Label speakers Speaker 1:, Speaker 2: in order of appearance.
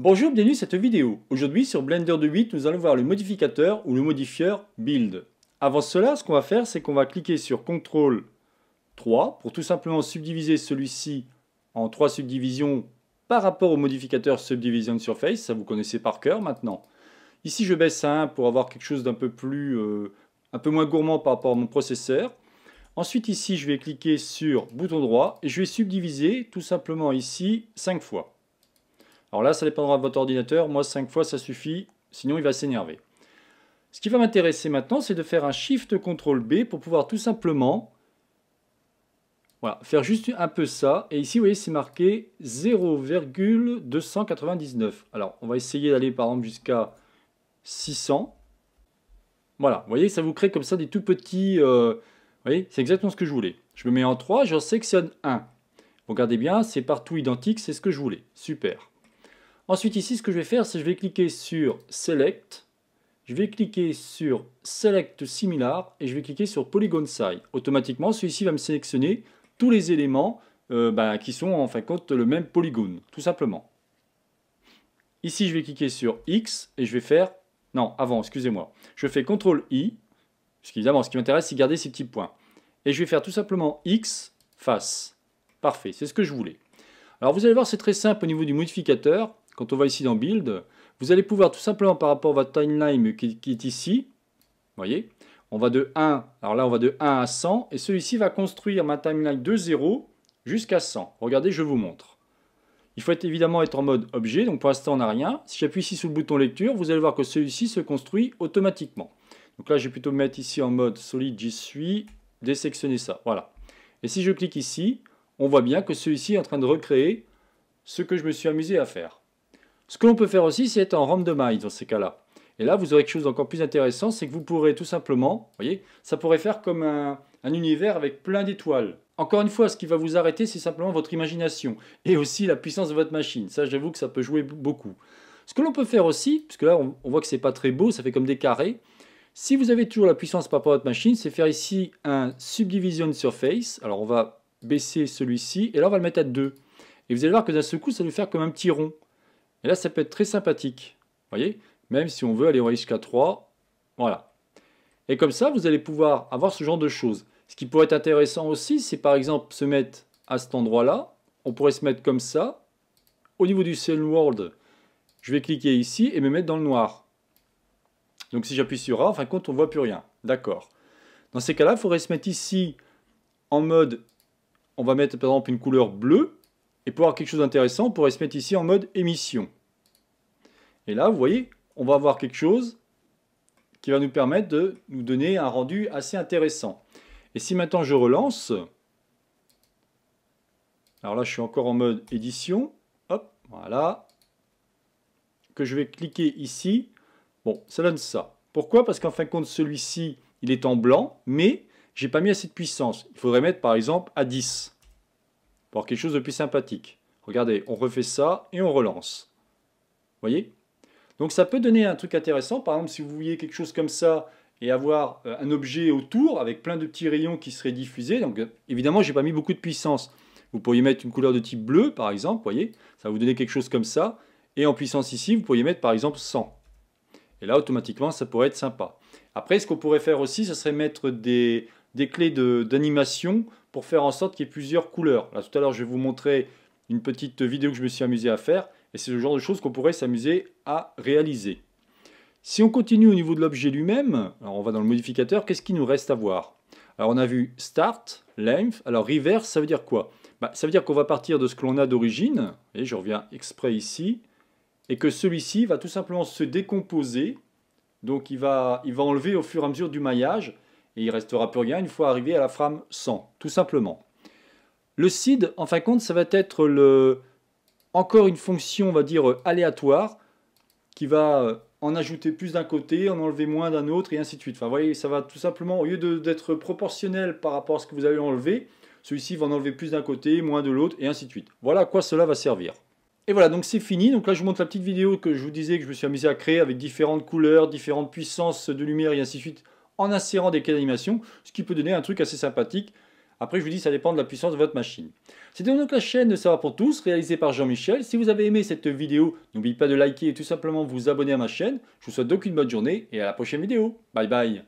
Speaker 1: Bonjour, bienvenue à cette vidéo. Aujourd'hui sur Blender 2.8, nous allons voir le modificateur ou le modifieur Build. Avant cela, ce qu'on va faire, c'est qu'on va cliquer sur CTRL 3 pour tout simplement subdiviser celui-ci en trois subdivisions par rapport au modificateur Subdivision Surface, ça vous connaissez par cœur maintenant. Ici, je baisse à 1 pour avoir quelque chose d'un peu plus, euh, un peu moins gourmand par rapport à mon processeur. Ensuite, ici, je vais cliquer sur bouton droit et je vais subdiviser tout simplement ici 5 fois. Alors là, ça dépendra de votre ordinateur. Moi, 5 fois, ça suffit. Sinon, il va s'énerver. Ce qui va m'intéresser maintenant, c'est de faire un Shift CTRL B pour pouvoir tout simplement voilà, faire juste un peu ça. Et ici, vous voyez, c'est marqué 0,299. Alors, on va essayer d'aller par exemple jusqu'à 600. Voilà, vous voyez, ça vous crée comme ça des tout petits... Euh, vous voyez, c'est exactement ce que je voulais. Je me mets en 3, je sélectionne 1. Regardez bien, c'est partout identique, c'est ce que je voulais. Super. Ensuite ici, ce que je vais faire, c'est que je vais cliquer sur Select, je vais cliquer sur Select Similar et je vais cliquer sur Polygon Size. Automatiquement, celui-ci va me sélectionner tous les éléments euh, bah, qui sont en fin de compte le même polygone, tout simplement. Ici, je vais cliquer sur X et je vais faire... Non, avant, excusez-moi. Je fais CTRL-I, parce qu'évidemment, ce qui m'intéresse, c'est garder ces petits points. Et je vais faire tout simplement X face. Parfait, c'est ce que je voulais. Alors, vous allez voir, c'est très simple au niveau du modificateur quand on va ici dans Build, vous allez pouvoir tout simplement par rapport à votre timeline qui, est ici, voyez, on va de 1, alors là on va de 1 à 100, et celui-ci va construire ma timeline de 0 jusqu'à 100. Regardez, je vous montre. Il faut évidemment être en mode objet, donc pour l'instant on n'a rien. Si j'appuie ici sur le bouton lecture, vous allez voir que celui-ci se construit automatiquement. Donc là, je vais plutôt mettre ici en mode solide, j'y suis, désectionner ça, voilà. Et si je clique ici, on voit bien que celui-ci est en train de recréer ce que je me suis amusé à faire. Ce que l'on peut faire aussi, c'est être en randomize dans ces cas-là. Et là, vous aurez quelque chose d'encore plus intéressant, c'est que vous pourrez tout simplement, vous voyez, ça pourrait faire comme un, univers avec plein d'étoiles. Encore une fois, ce qui va vous arrêter, c'est simplement votre imagination et aussi la puissance de votre machine. Ça, j'avoue que ça peut jouer beaucoup. Ce que l'on peut faire aussi, puisque là, on, voit que c'est pas très beau, ça fait comme des carrés. Si vous avez toujours la puissance par rapport à votre machine, c'est faire ici un subdivision surface. Alors, on va baisser celui-ci et là, on va le mettre à 2. Et vous allez voir que d'un seul coup, ça va nous faire comme un petit rond. Et là, ça peut être très sympathique. Vous voyez Même si on veut aller jusqu'à 3. Voilà. Et comme ça, vous allez pouvoir avoir ce genre de choses. Ce qui pourrait être intéressant aussi, c'est par exemple se mettre à cet endroit-là. On pourrait se mettre comme ça. Au niveau du Cell World, je vais cliquer ici et me mettre dans le noir. Donc si j'appuie sur A, en fin de compte, on ne voit plus rien. D'accord. Dans ces cas-là, il faudrait se mettre ici en mode, on va mettre par exemple une couleur bleue. Et pour avoir quelque chose d'intéressant, on pourrait se mettre ici en mode émission. Et là, vous voyez, on va avoir quelque chose qui va nous permettre de nous donner un rendu assez intéressant. Et si maintenant je relance, alors là je suis encore en mode édition, hop, voilà, que je vais cliquer ici, bon, ça donne ça. Pourquoi Parce qu'en fin de compte, celui-ci, il est en blanc, mais j'ai pas mis assez de puissance. Il faudrait mettre par exemple à 10 pour quelque chose de plus sympathique. Regardez, on refait ça et on relance. Vous voyez Donc ça peut donner un truc intéressant. Par exemple, si vous vouliez quelque chose comme ça et avoir euh, un objet autour avec plein de petits rayons qui seraient diffusés. Donc euh, évidemment, n'ai pas mis beaucoup de puissance. Vous pourriez mettre une couleur de type bleu, par exemple, voyez, ça va vous donner quelque chose comme ça. Et en puissance ici, vous pourriez mettre par exemple 100. Et là, automatiquement, ça pourrait être sympa. Après, ce qu'on pourrait faire aussi, ce serait mettre des, clés d'animation pour faire en sorte qu'il y ait plusieurs couleurs. Là, tout à l'heure, je vais vous montrer une petite vidéo que je me suis amusé à faire, et c'est le genre de choses qu'on pourrait s'amuser à réaliser. Si on continue au niveau de l'objet lui-même, alors on va dans le modificateur, qu'est-ce qu'il nous reste à voir Alors on a vu Start, Length, alors Reverse, ça veut dire quoi bah, Ça veut dire qu'on va partir de ce que l'on a d'origine, et je reviens exprès ici, et que celui-ci va tout simplement se décomposer, donc il va enlever au fur et à mesure du maillage, et il restera plus rien une fois arrivé à la frame 100, tout simplement. Le seed, en fin de compte, ça va être le, encore une fonction, on va dire, aléatoire, qui va euh, en ajouter plus d'un côté, en enlever moins d'un autre, et ainsi de suite. Enfin, vous voyez, ça va tout simplement, au lieu d'être proportionnel par rapport à ce que vous avez enlevé, celui-ci va en enlever plus d'un côté, moins de l'autre, et ainsi de suite. Voilà à quoi cela va servir. Et voilà, donc c'est fini. Donc là, je vous montre la petite vidéo que je vous disais que je me suis amusé à créer avec différentes couleurs, différentes puissances de lumière, et ainsi de suite, en insérant des clés d'animation, ce qui peut donner un truc assez sympathique. Après, je vous dis, ça dépend de la puissance de votre machine. C'était donc la chaîne de Savoir pour tous, réalisée par Jean-Michel. Si vous avez aimé cette vidéo, n'oubliez pas de liker et tout simplement vous abonner à ma chaîne. Je vous souhaite donc une bonne journée et à la prochaine vidéo. Bye bye